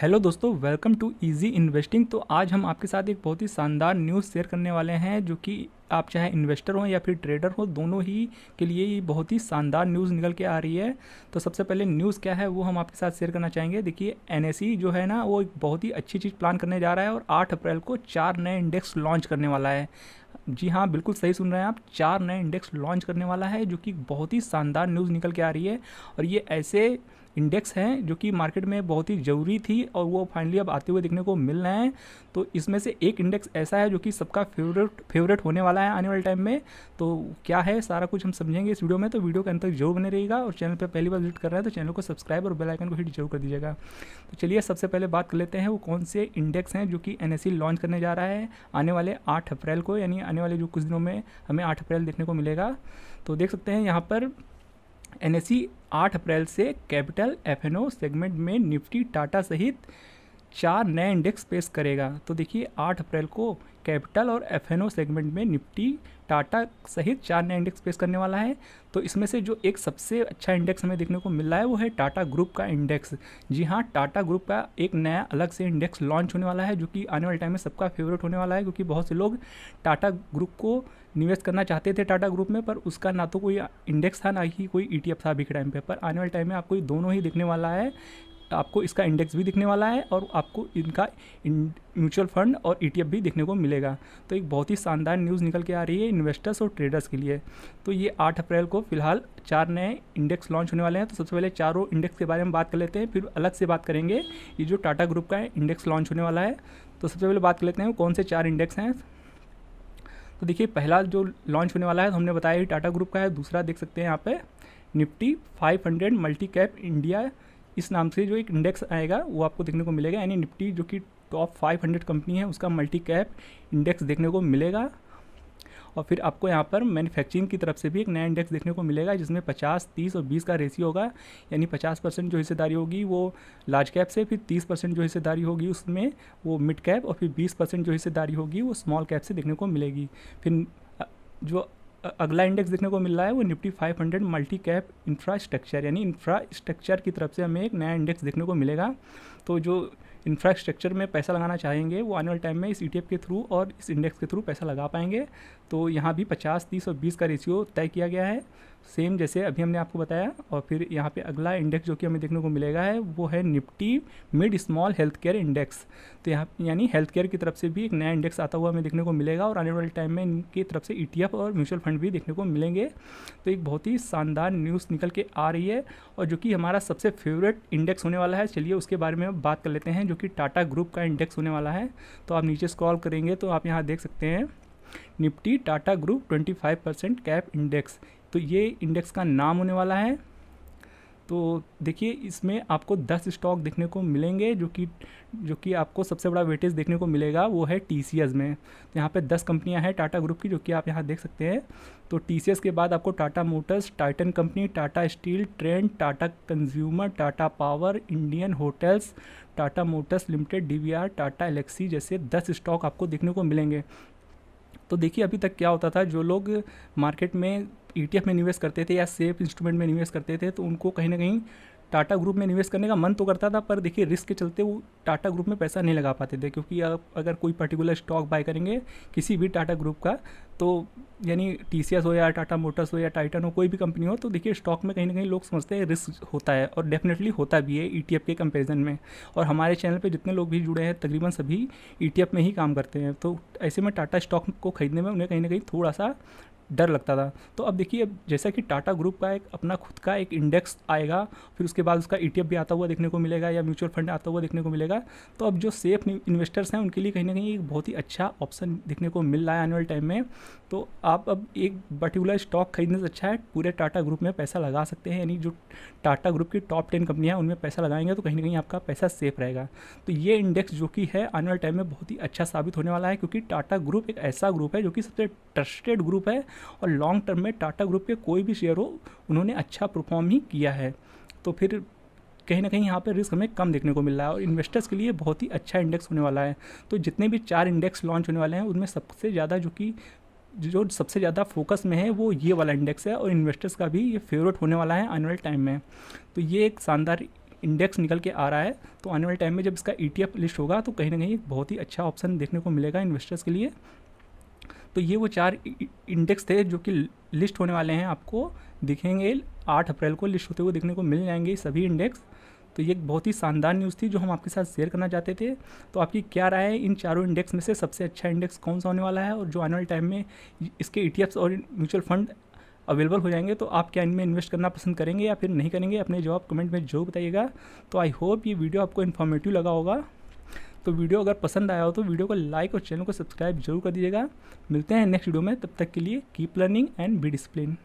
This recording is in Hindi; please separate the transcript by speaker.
Speaker 1: हेलो दोस्तों वेलकम टू इजी इन्वेस्टिंग तो आज हम आपके साथ एक बहुत ही शानदार न्यूज़ शेयर करने वाले हैं जो कि आप चाहे इन्वेस्टर हों या फिर ट्रेडर हों दोनों ही के लिए ये बहुत ही शानदार न्यूज़ निकल के आ रही है तो सबसे पहले न्यूज़ क्या है वो हम आपके साथ शेयर करना चाहेंगे देखिए एन e जो है ना वो एक बहुत ही अच्छी चीज़ प्लान करने जा रहा है और आठ अप्रैल को चार नए इंडेक्स लॉन्च करने वाला है जी हाँ बिल्कुल सही सुन रहे हैं आप चार नए इंडेक्स लॉन्च करने वाला है जो कि बहुत ही शानदार न्यूज़ निकल के आ रही है और ये ऐसे इंडेक्स हैं जो कि मार्केट में बहुत ही ज़रूरी थी और वो फाइनली अब आते हुए देखने को मिल रहे हैं तो इसमें से एक इंडेक्स ऐसा है जो कि सबका फेवरेट फेवरेट होने वाला वाला है आने वाले टाइम में तो क्या है सारा कुछ हम समझेंगे इस वीडियो में तो वीडियो के अंत तक जरूर बने रहेगा और चैनल पर पहली बार विजिट कर रहा है तो चैनल को सब्सक्राइब और बेलाइकन को हिट जरूर कर दीजिएगा तो चलिए सबसे पहले बात कर लेते हैं वो कौन से इंडेक्स हैं जो कि एन लॉन्च e करने जा रहा है आने वाले आठ अप्रैल को यानी आने वाले जो कुछ दिनों में हमें आठ अप्रैल देखने को मिलेगा तो देख सकते हैं यहाँ पर एन 8 e अप्रैल से कैपिटल एफ सेगमेंट में निफ्टी टाटा सहित चार नए इंडेक्स पेश करेगा तो देखिए आठ अप्रैल को कैपिटल और एफ सेगमेंट में निफ्टी टाटा सहित चार नए इंडेक्स पेश करने वाला है तो इसमें से जो एक सबसे अच्छा इंडेक्स हमें देखने को मिल रहा है वो है टाटा ग्रुप का इंडेक्स जी हाँ टाटा ग्रुप का एक नया अलग से इंडेक्स लॉन्च होने वाला है जो कि आने वाले टाइम में सबका फेवरेट होने वाला है क्योंकि बहुत से लोग टाटा ग्रुप को निवेश करना चाहते थे टाटा ग्रुप में पर उसका ना तो कोई इंडेक्स था ना ही कोई ई e था अभी के टाइम पर आने वाले टाइम में आपको दोनों ही देखने वाला है आपको इसका इंडेक्स भी दिखने वाला है और आपको इनका म्यूचुअल फंड और ई e भी देखने को मिलेगा तो एक बहुत ही शानदार न्यूज़ निकल के आ रही है इन्वेस्टर्स और ट्रेडर्स के लिए तो ये आठ अप्रैल को फिलहाल चार नए इंडेक्स लॉन्च होने वाले हैं तो सबसे पहले चारों इंडेक्स के बारे में बात कर लेते हैं फिर अलग से बात करेंगे ये जो टाटा ग्रुप का इंडेक्स लॉन्च होने वाला है तो सबसे पहले बात कर लेते हैं कौन से चार इंडेक्स हैं तो देखिए पहला जो लॉन्च होने वाला है तो हमने बताया टाटा ग्रुप का है दूसरा देख सकते हैं यहाँ पे निफ्टी 500 मल्टी कैप इंडिया इस नाम से जो एक इंडेक्स आएगा वो आपको देखने को मिलेगा यानी निफ्टी जो कि टॉप 500 कंपनी है उसका मल्टी कैप इंडेक्स देखने को मिलेगा और फिर आपको यहाँ पर मैन्युफैक्चरिंग की तरफ से भी एक नया इंडेक्स देखने को मिलेगा जिसमें 50, 30 और 20 का रेशियो होगा यानी 50 परसेंट जो हिस्सेदारी होगी वो लार्ज कैप से फिर 30 परसेंट जो हिस्सेदारी होगी उसमें वो मिड कैप और फिर 20 परसेंट जो हिस्सेदारी होगी वो स्मॉल कैप से देखने को मिलेगी फिर जो अगला इंडेक्स देखने को मिल रहा है वो निफ्टी 500 मल्टी कैप इंफ्रास्ट्रक्चर यानी इंफ्रास्ट्रक्चर की तरफ से हमें एक नया इंडेक्स देखने को मिलेगा तो जो इंफ्रास्ट्रक्चर में पैसा लगाना चाहेंगे वो आने वाले टाइम में इस ई e के थ्रू और इस इंडेक्स के थ्रू पैसा लगा पाएंगे तो यहाँ भी पचास तीस और बीस का रेशियो तय किया गया है सेम जैसे अभी हमने आपको बताया और फिर यहाँ पे अगला इंडेक्स जो कि हमें देखने को मिलेगा है वो है Nifty mid small health care index तो यहाँ यानी हेल्थ केयर की तरफ से भी एक नया इंडेक्स आता हुआ हमें देखने को मिलेगा और आने वाले टाइम में इनकी तरफ से ई e और म्यूचुअल फंड भी देखने को मिलेंगे तो एक बहुत ही शानदार न्यूज़ निकल के आ रही है और जो कि हमारा सबसे फेवरेट इंडेक्स होने वाला है चलिए उसके बारे में बात कर लेते हैं जो कि टाटा ग्रुप का इंडेक्स होने वाला है तो आप नीचे स्क्रॉल करेंगे तो आप यहाँ देख सकते हैं Nifty Tata group 25 percent cap index तो ये इंडेक्स का नाम होने वाला है तो देखिए इसमें आपको 10 स्टॉक देखने को मिलेंगे जो कि जो कि आपको सबसे बड़ा वेटेज देखने को मिलेगा वो है टी में तो यहाँ पर दस कंपनियाँ हैं टाटा ग्रुप की जो कि आप यहाँ देख सकते हैं तो टी के बाद आपको Tata Motors Titan company Tata Steel Trent Tata Consumer Tata Power Indian Hotels Tata Motors Limited D Tata Elxsi जैसे दस स्टॉक आपको देखने को मिलेंगे तो देखिए अभी तक क्या होता था जो लोग मार्केट में ई e में निवेश करते थे या सेफ इंस्ट्रूमेंट में निवेश करते थे तो उनको कहीं ना कहीं टाटा ग्रुप में निवेश करने का मन तो करता था पर देखिए रिस्क के चलते वो टाटा ग्रुप में पैसा नहीं लगा पाते थे क्योंकि आप अगर कोई पर्टिकुलर स्टॉक बाय करेंगे किसी भी टाटा ग्रुप का तो यानी टी हो या टाटा मोटर्स हो या टाइटन हो कोई भी कंपनी हो तो देखिए स्टॉक में कहीं ना कहीं लोग समझते हैं रिस्क होता है और डेफिनेटली होता भी है ई e के कंपेरिजन में और हमारे चैनल पर जितने लोग भी जुड़े हैं तकरीबन सभी ई e में ही काम करते हैं तो ऐसे में टाटा स्टॉक को खरीदने में उन्हें कहीं ना कहीं थोड़ा सा डर लगता था तो अब देखिए अब जैसा कि टाटा ग्रुप का एक अपना खुद का एक इंडेक्स आएगा फिर उसके बाद उसका ई e भी आता हुआ देखने को मिलेगा या म्यूचुअल फंड आता हुआ देखने को मिलेगा तो अब जो सेफ इन्वेस्टर्स हैं उनके लिए कहीं ना कहीं एक बहुत ही अच्छा ऑप्शन देखने को मिल रहा है एनुअल टाइम में तो आप अब एक पर्टिकुलर स्टॉक खरीदने से अच्छा है पूरे टाटा ग्रुप में पैसा लगा सकते हैं यानी जो टाटा ग्रुप की टॉप टेन कंपनियाँ हैं उनमें पैसा लगाएंगे तो कहीं ना कहीं आपका पैसा सेफ रहेगा तो ये इंडेक्स जो कि है एनुअल टाइम में बहुत ही अच्छा साबित होने वाला है क्योंकि टाटा ग्रुप एक ऐसा ग्रुप है जो कि सबसे ट्रस्टेड ग्रुप है और लॉन्ग टर्म में टाटा ग्रुप के कोई भी शेयर हो उन्होंने अच्छा परफॉर्म ही किया है तो फिर कहीं ना कहीं यहाँ पर रिस्क हमें कम देखने को मिल रहा है और इन्वेस्टर्स के लिए बहुत ही अच्छा इंडेक्स होने वाला है तो जितने भी चार इंडेक्स लॉन्च होने वाले हैं उनमें सबसे ज़्यादा जो कि जो सबसे ज़्यादा फोकस में है वो ये वाला इंडेक्स है और इन्वेस्टर्स का भी ये फेवरेट होने वाला है आने वाले टाइम में तो ये एक शानदार इंडेक्स निकल के आ रहा है तो आने वाले टाइम में जब इसका ई e लिस्ट होगा तो कहीं ना कहीं एक बहुत ही अच्छा ऑप्शन देखने को मिलेगा इन्वेस्टर्स के लिए तो ये वो चार इंडेक्स थे जो कि लिस्ट होने वाले हैं आपको दिखेंगे आठ अप्रैल को लिस्ट होते हुए देखने को मिल जाएंगे सभी इंडेक्स तो ये एक बहुत ही शानदार न्यूज़ थी जो हम आपके साथ शेयर करना चाहते थे तो आपकी क्या राय है इन चारों इंडेक्स में से सबसे अच्छा इंडेक्स कौन सा होने वाला है और जो आने वाले टाइम में इसके ई e और म्यूचुअल फंड अवेलेबल हो जाएंगे तो आप क्या इनमें इन्वेस्ट करना पसंद करेंगे या फिर नहीं करेंगे अपने जवाब कमेंट में जो बताइएगा तो आई होप ये वीडियो आपको इन्फॉर्मेटिव लगा होगा तो वीडियो अगर पसंद आया हो तो वीडियो को लाइक और चैनल को सब्सक्राइब जरूर कर दीजिएगा मिलते हैं नेक्स्ट वीडियो में तब तक के लिए keep learning and be discipline